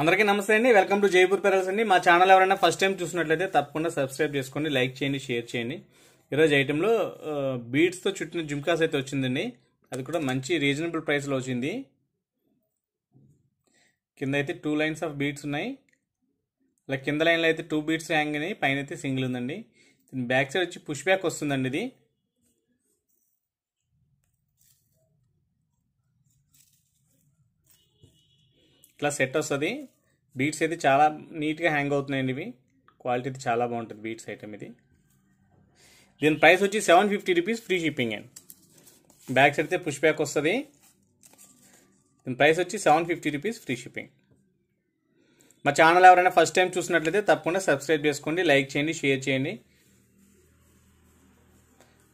అందరికీ నమస్తే అండి వెల్కమ్ టు జైపూర్ పెరల్స్ అండి మా ఛానల్ ఎవరైనా ఫస్ట్ టైం చూసినట్లయితే తప్పకుండా సబ్స్క్రైబ్ చేసుకోండి లైక్ చేయండి షేర్ చేయండి ఈరోజు ఐటెంలో బీడ్స్తో చుట్టిన జుమ్కాస్ అయితే వచ్చిందండి అది కూడా మంచి రీజనబుల్ ప్రైస్లో వచ్చింది కింద అయితే టూ లైన్స్ ఆఫ్ బీట్స్ ఉన్నాయి అలా కింద లైన్లో అయితే టూ బీట్స్ హ్యాంగ్ అయినాయి పైన అయితే సింగిల్ ఉందండి దీని బ్యాక్ సైడ్ వచ్చి పుష్ బ్యాక్ వస్తుందండి ఇది ఇట్లా సెట్ వస్తుంది బీట్స్ అయితే చాలా నీట్గా హ్యాంగ్ అవుతున్నాయండి ఇవి క్వాలిటీ అయితే చాలా బాగుంటుంది బీట్స్ ఐటమ్ ఇది దీని ప్రైస్ వచ్చి seven fifty rupees free shipping and back side అయితే పుష్ బ్యాక్ వస్తుంది దీని ప్రైస్ వచ్చి seven fifty rupees free shipping మా ఛానల్ ఎవరైనా ఫస్ట్ టైం చూసినట్లయితే తప్పకుండా సబ్స్క్రైబ్ చేసుకోండి లైక్ చేయండి షేర్ చేయండి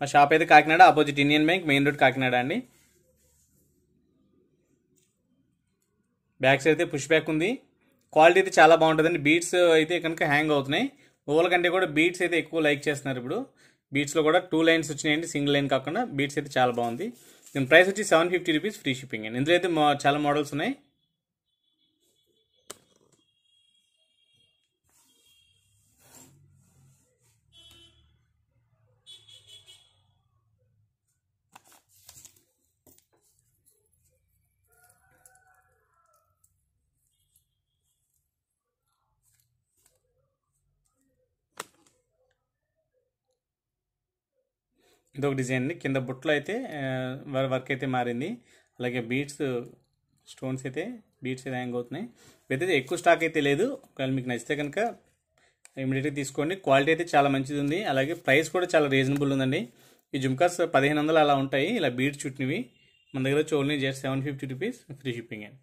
మా షాప్ అయితే Kakinada opposite Indian bank main road Kakinada అండి బ్యాక్ సైడ్ అయితే పుష్ బ్యాక్ ఉంది క్వాలిటీ అయితే చాలా బాగుంటుందండి బీట్స్ అయితే కనుక హ్యాంగ్ అవుతున్నాయి ఓవల్ కంటే కూడా బీట్స్ అయితే ఎక్కువ లైక్ చేస్తున్నారు ఇప్పుడు బీట్స్లో కూడా టూ లైన్స్ వచ్చినాయండి సింగిల్ లైన్ కాకుండా బీట్స్ అయితే చాలా బాగుంది దీని ప్రైస్ వచ్చి seven fifty rupees free shipping అండి ఇందులో అయితే చాలా మోడల్స్ ఉన్నాయి ఇదొక డిజైన్ అండి కింద బుట్టలో అయితే వర్క్ అయితే మారింది అలాగే బీట్స్ స్టోన్స్ అయితే బీట్స్ అయితే హ్యాంగ్ అవుతున్నాయి అయితే ఎక్కువ స్టాక్ అయితే లేదు ఒకవేళ మీకు నచ్చితే కనుక ఇమీడియట్గా తీసుకోండి క్వాలిటీ అయితే చాలా మంచిది ఉంది అలాగే ప్రైస్ కూడా చాలా రీజనబుల్ ఉందండి ఈ జుమ్కాస్ పదిహేను వందలు అలా ఉంటాయి ఇలా బీట్స్ చుట్టినవి మన దగ్గర చోల్ని just seven fifty rupees free shipping అండి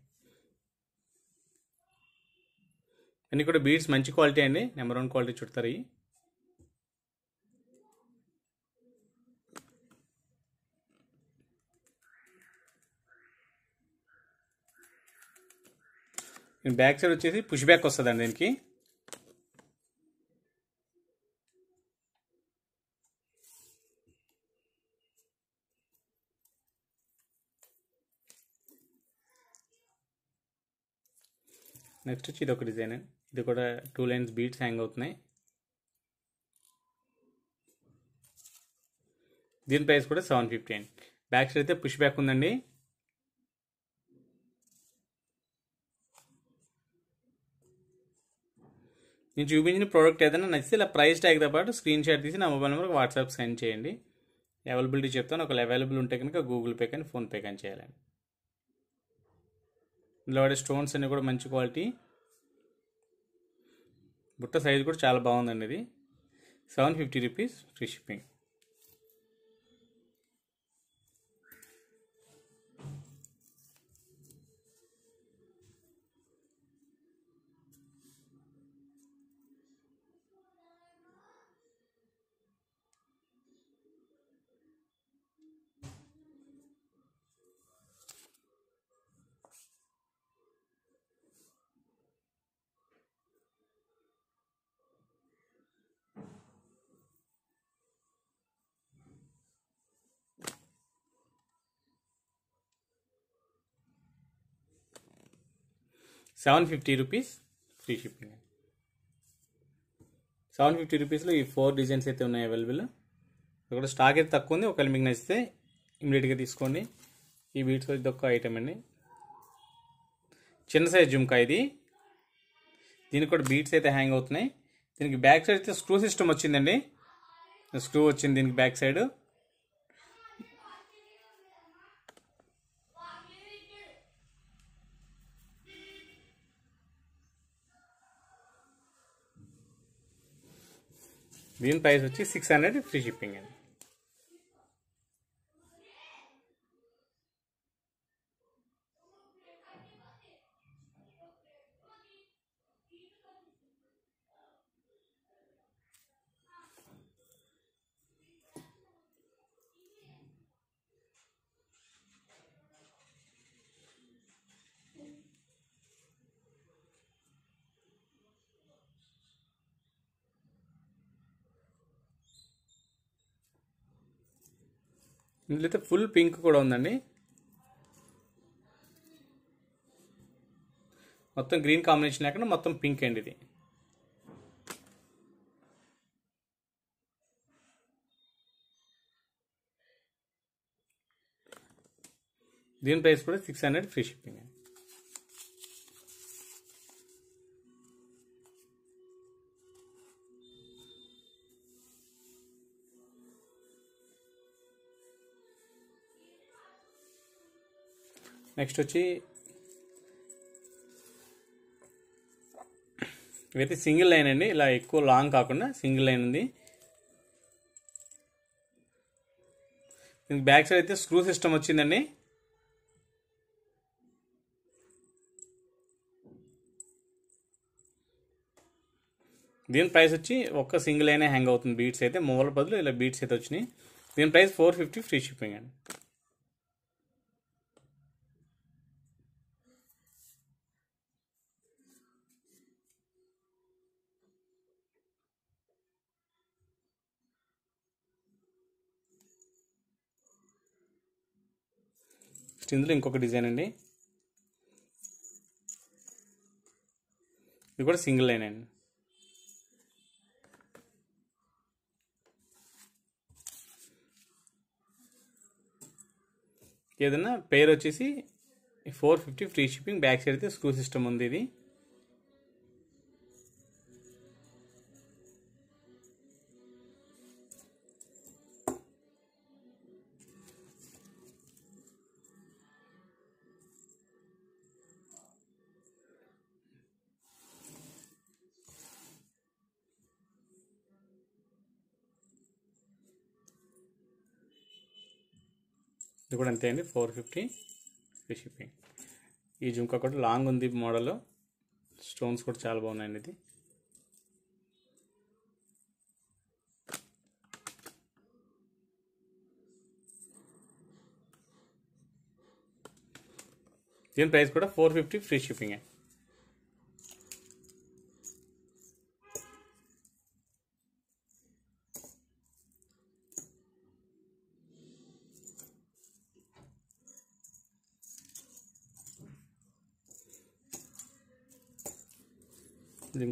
అన్నీ కూడా బీట్స్ మంచి క్వాలిటీ అండి నెంబర్ వన్ క్వాలిటీ చుడతారు బ్యాక్ సైడ్ వచ్చేసి పుష్ బ్యాక్ వస్తుందండి దీనికి నెక్స్ట్ వచ్చి ఇది ఒక డిజైన్ ఇది కూడా టూ లైన్స్ బీట్స్ హ్యాంగ్ అవుతున్నాయి దీని ప్రైస్ కూడా సెవెన్ ఫిఫ్టీ అండి బ్యాక్ సైడ్ అయితే పుష్ బ్యాక్ ఉందండి నేను చూపించిన ప్రోడక్ట్ ఏదైనా నచ్చితే ఇలా ప్రైస్ ట్యాగ్తో పాటు స్క్రీన్ షాట్ తీసి నా మొబైల్ నెంబర్కి వాట్సాప్ సెండ్ చేయండి అవైలబిలిటీ చెప్తాను ఒకవేళ అవైలబుల్ ఉంటే కనుక గూగుల్ పే కానీ ఫోన్పే కానీ చేయాలండి ఇందులో వాడే స్టోన్స్ అన్నీ కూడా మంచి క్వాలిటీ బుట్ట సైజ్ కూడా చాలా బాగుందండి ఇది seven fifty rupees free shipping seven fifty rupees free shipping seven fifty రూపీస్లో ఈ ఫోర్ డిజైన్స్ అయితే ఉన్నాయి అవైలబుల్ ఇక్కడ స్టాక్ అయితే తక్కువ ఉంది ఒకవేళ మీకు నచ్చితే ఇమీడియట్గా తీసుకోండి ఈ బీట్స్ ఇది ఒక ఐటమ్ అండి చిన్న సైజ్ జుమ్కా ఇది దీనికి కూడా బీట్స్ అయితే హ్యాంగ్ అవుతున్నాయి దీనికి బ్యాక్ సైడ్ అయితే స్క్రూ సిస్టమ్ వచ్చిందండి స్క్రూ వచ్చింది దీనికి బ్యాక్ సైడ్ దీని ప్రైస్ వచ్చి సిక్స్ హండ్రెడ్ ఫ్రీ షిప్పింగ్ అండి ఇందులో అయితే ఫుల్ పింక్ కూడా ఉందండి మొత్తం గ్రీన్ కాంబినేషన్ లేకుండా మొత్తం పింక్ అండి ఇది దీని ప్రైస్ కూడా సిక్స్ హండ్రెడ్ ఫ్రీ షిప్పింగ్ అండి నెక్స్ట్ వచ్చి ఇవైతే సింగిల్ లైన్ అండి ఇలా ఎక్కువ లాంగ్ కాకుండా సింగిల్ లైన్ ఉంది దీనికి బ్యాక్ సైడ్ అయితే స్క్రూ సిస్టమ్ వచ్చిందండి దీని ప్రైస్ వచ్చి ఒక్క సింగిల్ అయినా హ్యాంగ్ అవుతుంది బీట్స్ అయితే మూవల బదులు ఇలా బీట్స్ అయితే వచ్చినాయి దీని price four fifty free shipping అండి నెక్స్ట్ ఇందులో ఇంకొక డిజైన్ అండి ఇది కూడా సింగిల్ లైన్ అండి ఏదన్నా పేరు వచ్చేసి four fifty free shipping back side అయితే స్క్రూ సిస్టమ్ ఉంది ఇది ఇది కూడా అంతే అండి ఫోర్ ఫిఫ్టీ ఫ్రీ షిప్పింగ్ ఈ జుంకా కూడా లాంగ్ ఉంది మోడల్ స్టోన్స్ కూడా చాలా బాగున్నాయండి ఇది దీని ప్రైస్ కూడా ఫోర్ ఫిఫ్టీ ఫ్రీ షిప్పింగ్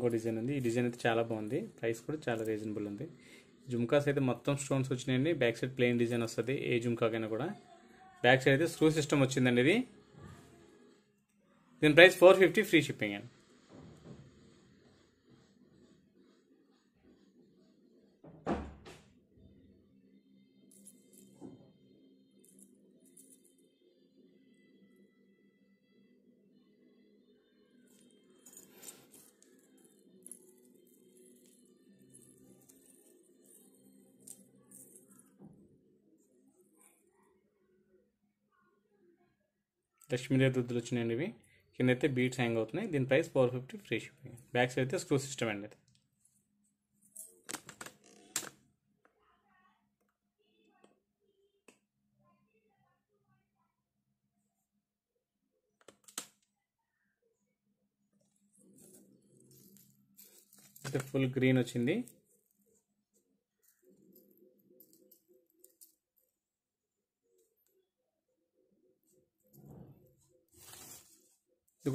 ఇంకో డిజైన్ ఉంది ఈ డిజైన్ అయితే చాలా బాగుంది ప్రైస్ కూడా చాలా రీజనబుల్ ఉంది జుమ్కాస్ అయితే మొత్తం స్టోన్స్ వచ్చినాయండి బ్యాక్ సైడ్ ప్లెయిన్ డిజైన్ వస్తుంది ఏ జుమ్కాకైనా కూడా బ్యాక్ సైడ్ అయితే స్క్రూ సిస్టమ్ వచ్చిందండి ఇది దీని price four fifty free shipping అండి లక్ష్మీదేవి దుద్దులు వచ్చినాయండి ఇవి కింద అయితే బీట్స్ హ్యాంగ్ అవుతున్నాయి దీని price four fifty free shipping back side అయితే స్క్రూ సిస్టమ్ అండి అది అయితే ఫుల్ గ్రీన్ వచ్చింది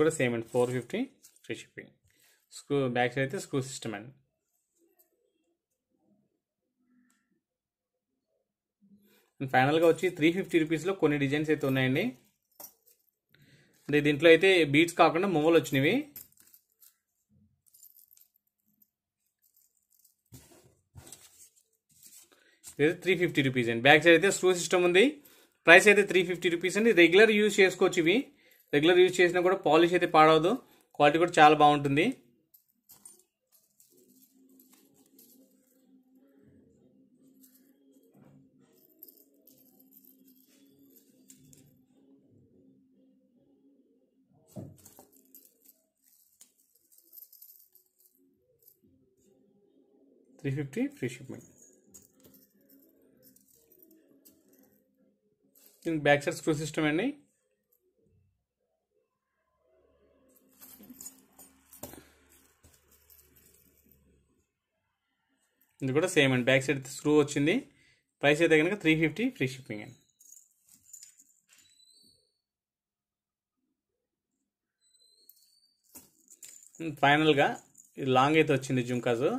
కూడా సేమ్ అండి four fifty free shipping screw back side అయితే స్క్రూ సిస్టమ్ అండి అండ్ ఫైనల్గా వచ్చి త్రీ ఫిఫ్టీ రూపీస్లో కొన్ని డిజైన్స్ అయితే ఉన్నాయండి అంటే దీంట్లో అయితే బీట్స్ కాకుండా మొవలు వచ్చినవి ఇది త్రీ ఫిఫ్టీ రూపీస్ అండి బ్యాక్ సైడ్ అయితే స్క్రూ సిస్టమ్ ఉంది ప్రైస్ అయితే త్రీ ఫిఫ్టీ రూపీస్ అండి రెగ్యులర్ యూజ్ చేసుకోవచ్చు ఇవి రెగ్యులర్ యూజ్ చేసినా కూడా పాలిష్ అయితే పాడవదు క్వాలిటీ కూడా చాలా బాగుంటుంది త్రీ ఫిఫ్టీ ఫ్రీ షిప్మెంట్ దీనికి బ్యాక్ సైడ్ స్క్రూ సిస్టమ్ అండి ఇది కూడా సేమ్ అండి బ్యాక్ సైడ్ స్క్రూ వచ్చింది ప్రైస్ అయితే కనుక త్రీ ఫిఫ్టీ ఫ్రీ షిప్పింగ్ అండి ఫైనల్గా ఇది లాంగ్ అయితే వచ్చింది జుంకాజు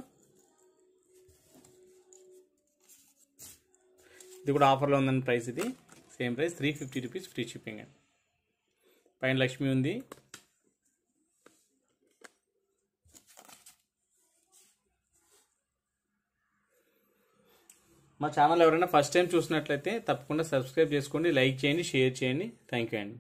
ఇది కూడా ఆఫర్లో ఉందండి ప్రైస్ ఇది same price three fifty rupees free shipping అండి పైన లక్ష్మి ఉంది మా ఛానల్ ఎవరైనా ఫస్ట్ టైం చూసినట్లయితే తప్పకుండా సబ్స్క్రైబ్ చేసుకోండి లైక్ చేయండి షేర్ చేయండి థ్యాంక్ యూ అండి